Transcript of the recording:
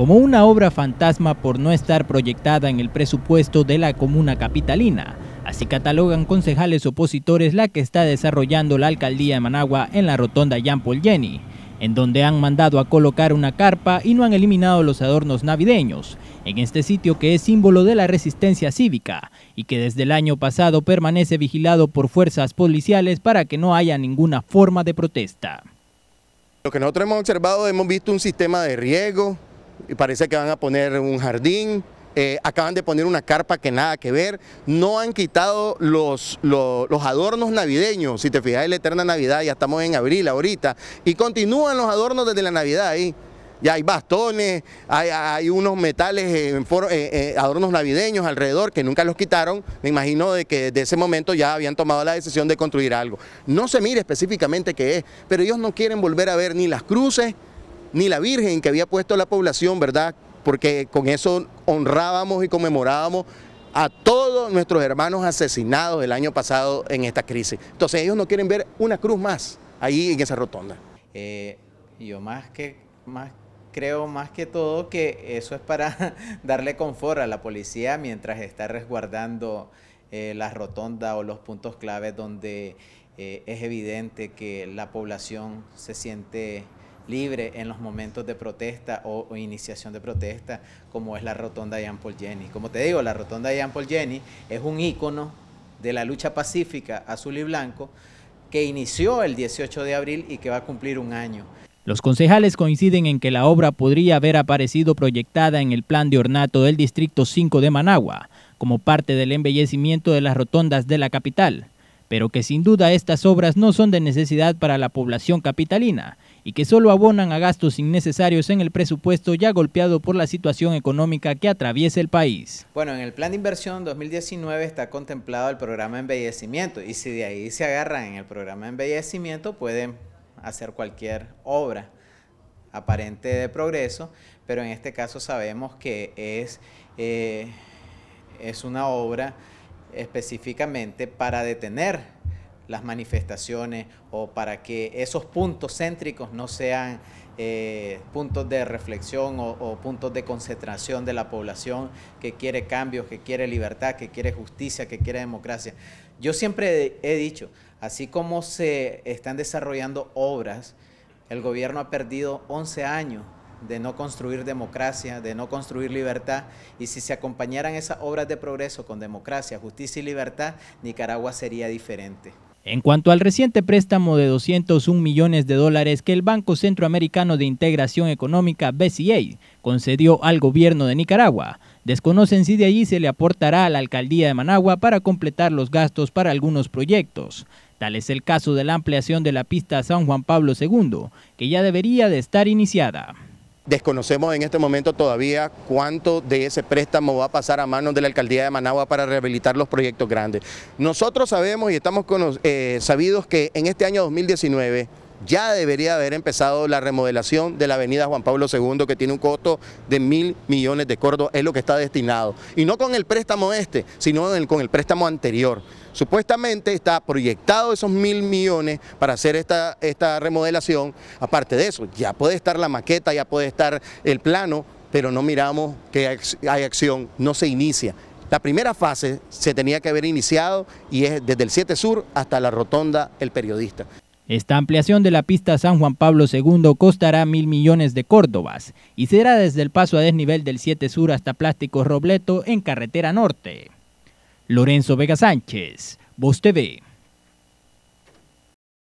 como una obra fantasma por no estar proyectada en el presupuesto de la comuna capitalina. Así catalogan concejales opositores la que está desarrollando la alcaldía de Managua en la rotonda Jean Paul Jenny, en donde han mandado a colocar una carpa y no han eliminado los adornos navideños, en este sitio que es símbolo de la resistencia cívica y que desde el año pasado permanece vigilado por fuerzas policiales para que no haya ninguna forma de protesta. Lo que nosotros hemos observado, hemos visto un sistema de riego, y parece que van a poner un jardín, eh, acaban de poner una carpa que nada que ver, no han quitado los, los, adornos navideños, si te fijas en la eterna Navidad, ya estamos en abril ahorita, y continúan los adornos desde la Navidad ahí. Ya hay bastones, hay, unos metales, eh, eh, adornos navideños alrededor que nunca los quitaron. Me imagino de que de ese momento ya habían tomado la decisión de construir algo. No se mire específicamente qué es, pero ellos no quieren volver a ver ni las cruces, ni la Virgen que había puesto la población, ¿verdad? Porque con eso honrábamos y conmemorábamos a todos nuestros hermanos asesinados el año pasado en esta crisis. Entonces ellos no quieren ver una cruz más ahí en esa rotonda. Eh, yo más que más creo más que todo que eso es para darle confort a la policía mientras está resguardando eh, la rotonda o los puntos claves donde eh, es evidente que la población se siente libre en los momentos de protesta o, iniciación de protesta, como es la rotonda de Jean Paul Jenny. Como te digo, la rotonda de Jean Paul Jenny es un ícono de la lucha pacífica azul y blanco que inició el 18 de abril y que va a cumplir un año. Los concejales coinciden en que la obra podría haber aparecido proyectada en el plan de ornato del Distrito 5 de Managua, como parte del embellecimiento de las rotondas de la capital pero que sin duda estas obras no son de necesidad para la población capitalina y que solo abonan a gastos innecesarios en el presupuesto ya golpeado por la situación económica que atraviesa el país. Bueno, en el plan de inversión 2019 está contemplado el programa de embellecimiento y si de ahí se agarran en el programa de embellecimiento pueden hacer cualquier obra aparente de progreso, pero en este caso sabemos que es, eh, es una obra específicamente para detener las manifestaciones o para que esos puntos céntricos no sean eh, puntos de reflexión o, puntos de concentración de la población que quiere cambios, que quiere libertad, que quiere justicia, que quiere democracia. Yo siempre he dicho, así como se están desarrollando obras, el gobierno ha perdido 11 años de no construir democracia, de no construir libertad, y si se acompañaran esas obras de progreso con democracia, justicia y libertad, Nicaragua sería diferente. En cuanto al reciente préstamo de 201 millones de dólares que el Banco Centroamericano de Integración Económica, BCA, concedió al gobierno de Nicaragua, desconocen si de allí se le aportará a la alcaldía de Managua para completar los gastos para algunos proyectos. Tal es el caso de la ampliación de la pista San Juan Pablo II, que ya debería de estar iniciada. Desconocemos en este momento todavía cuánto de ese préstamo va a pasar a manos de la alcaldía de Managua para rehabilitar los proyectos grandes. Nosotros sabemos y estamos eh, sabidos que en este año 2019 ya debería haber empezado la remodelación de la avenida Juan Pablo II, que tiene un costo de mil millones de cordos, es lo que está destinado. Y no con el préstamo este, sino con el préstamo anterior. Supuestamente está proyectado esos mil millones para hacer esta, esta remodelación. Aparte de eso, ya puede estar la maqueta, ya puede estar el plano, pero no miramos que hay acción, no se inicia. La primera fase se tenía que haber iniciado y es desde el 7 Sur hasta la rotonda El Periodista. Esta ampliación de la pista San Juan Pablo II costará mil millones de córdobas y será desde el paso a desnivel del 7 Sur hasta Plástico Robleto en carretera norte. Lorenzo Vega Sánchez, Voz TV.